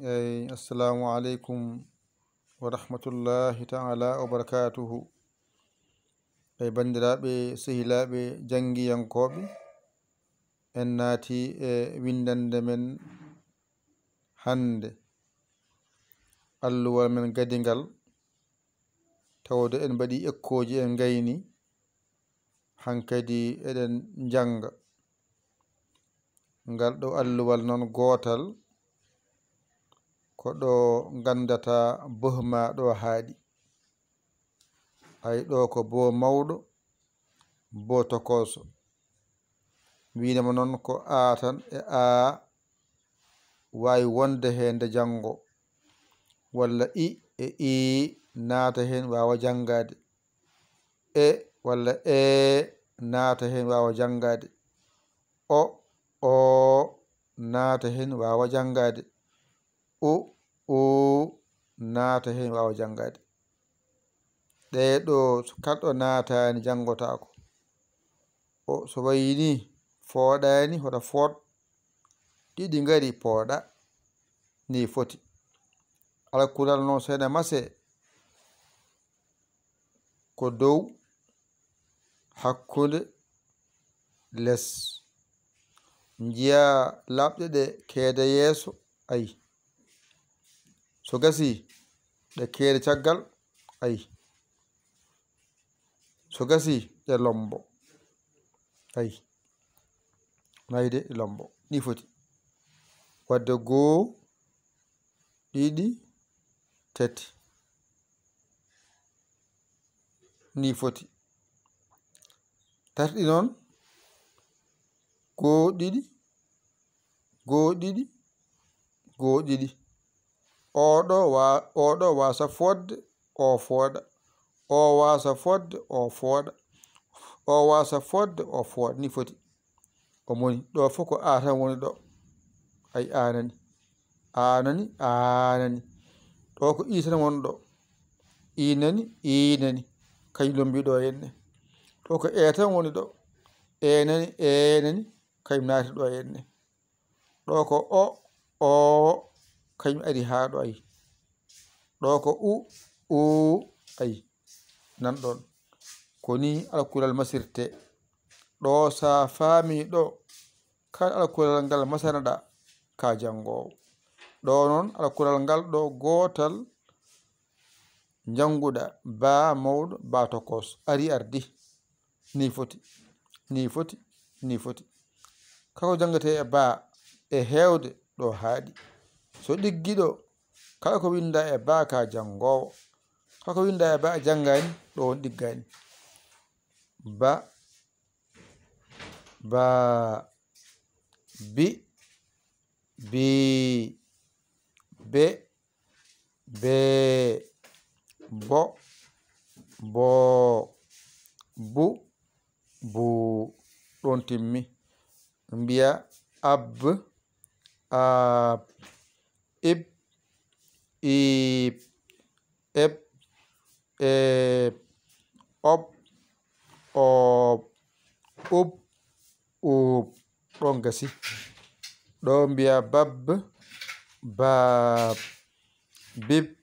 eyi assalamu aleykum wa rahmatullahi taala wa barakatuhu eyi bandiraɓe sehilaɓe jangiyankoɓe en naati e windande men hande alluwal men gadigal tawde en mbaɗi ekkoji en gayni hankadi eɗen janga ngal ɗo alluwal noon gotal ko ɗo ngandata bohma ɗo haaɗi ay ɗo ko bo mawɗo bo tokoso winama noon ko a tan e a wawi wonde hende jango walla i e i naata hen wawa jangade e walla e naata hen wawa jangade o o naata hen wawa jangade o o naata hen ɓawa jangade ɗeɗo kaɗɗo naatani jangotako o sowayini fooɗani hoɗa fooɗ ɗiɗi gari pooɗa ni foti alkural noon seene mase ko dow hakkunde les njiya laɓɗe ɗe keeda yeeso ayi so gasi ɗe keere caggal ayi so gasi ɗe lombo ayi nayde ɗe lombo ɗi foti wadde goo ɗiɗi tati ni foti tati ɗi noon goo ɗiɗi goo ɗiɗi goo ɗiɗi o ɗo waasa fodde o fooɗa o waasa fodde o fooɗa o waasa fodde o fooɗa ni foti o moni ɗo fof ko aatan woni ɗo ay aanani aanani aanani ɗo ko iitan woni ɗo iinani iinani kay lombiɗo henne ɗo ko eetan woni ɗo enani enani kayum naati ɗo henne ɗo ko o o kañum ari haa ɗo ayi ɗo ko u u ayi nan ɗon koni alkulal masirte ɗo saa faami ɗo kan alkulal ngal masanaɗa ka janngoowo ɗo noon alkulal ngal ɗo gootal njannguɗa baa mawɗo baa tokkoos ari ardi ni foti ni foti ni foti kako janngete e baa e heewde ɗo haaɗi so ɗiggiɗo kala ko winda e ba ka jangowo kala ko winda e ba a jangani ɗo on ɗiggani ba ba bi bi be be bo bo bu bu ɗon timmi mbiya ab ab Ip, ip, f e op op up up b, bab bab bip,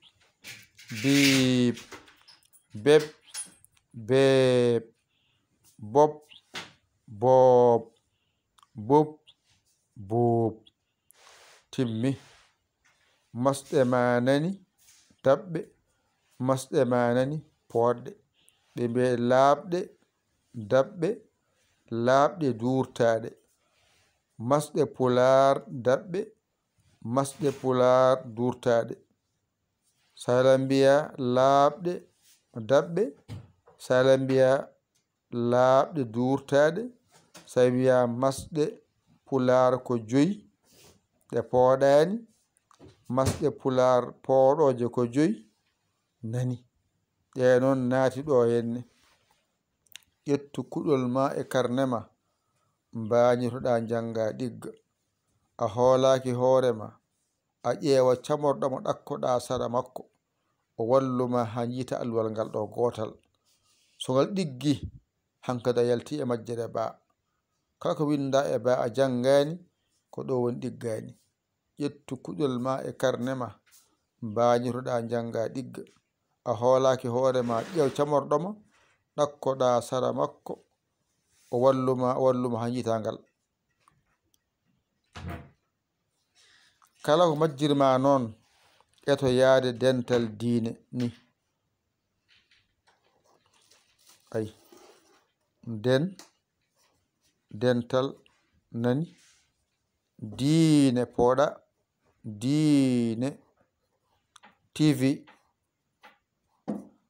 bip, beb bob bob bop, Bob masɗe ma nani taɓɓe masɗe ma nani poɗɗe ɓe mbiya laaɓɗe daɓɓe laaɓɗe duurtaaɗe masɗe pular daɓɓe masɗe pular duurtaaɗe sala mbiya laaɓɗe daɓɓe sala mbiya laaɓɗe duurtaaɗe sa mbiya masɗe pular ko joyi ɗe pooɗaani masɗe pular pooɗoje ko joyi nani ɗe noon naati ɗo henne ƴettu kuɗol ma e karnema mbañitoɗa janga ɗigga a hoolaki hoorema a ƴeewa camorɗo mo ɗakkoɗa sara makko o walluma ha jiita alluwal ngal ɗo gotal so ngal ɗiggi hankada yalti e majjere ba kala ko winda e ba a janngani ko ɗo woni ɗiggani ƴettu kuƴol ma e karne ma mbañiruɗa jannga ɗigga a hoolaki hoore ma ƴeew camorɗoma ɗakkoɗa sara makko o walluma o walluma ha jiitangal kala ko majjirma noon eto yaade dental diine ni ayi nden dental nani diine pooɗa diine tv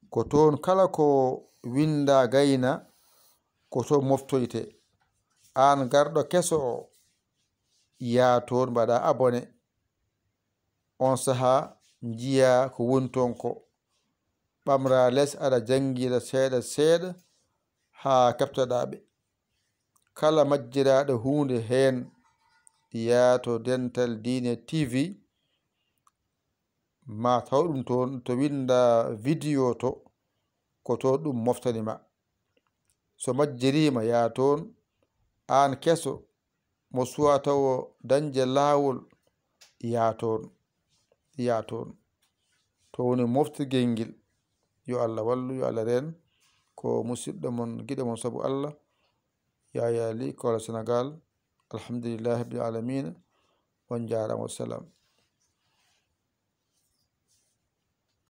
ko toon kala ko winda gayna ko to moftoyte an garɗo keso o yaa toon mbaɗa abonné on saha jiya ko wonton ko ɓamra les aɗa jangira seeɗa seeɗa ha keftaɗaɓe kala majjiraɗo hunde heen yaato dental dine tv ma taw ɗum toon to winda vidio to ko to ɗum moftanima so majjirima yaa toon aan keso mo suwa tawo dañde laawol yaa toon yaa toon to woni moftirgel ngel yo allah wallu yo allah ren ko musidɗo mon giɗe mon saabu allah yaya li kola sénégal الحمد لله رب العالمين وان جعل وسلم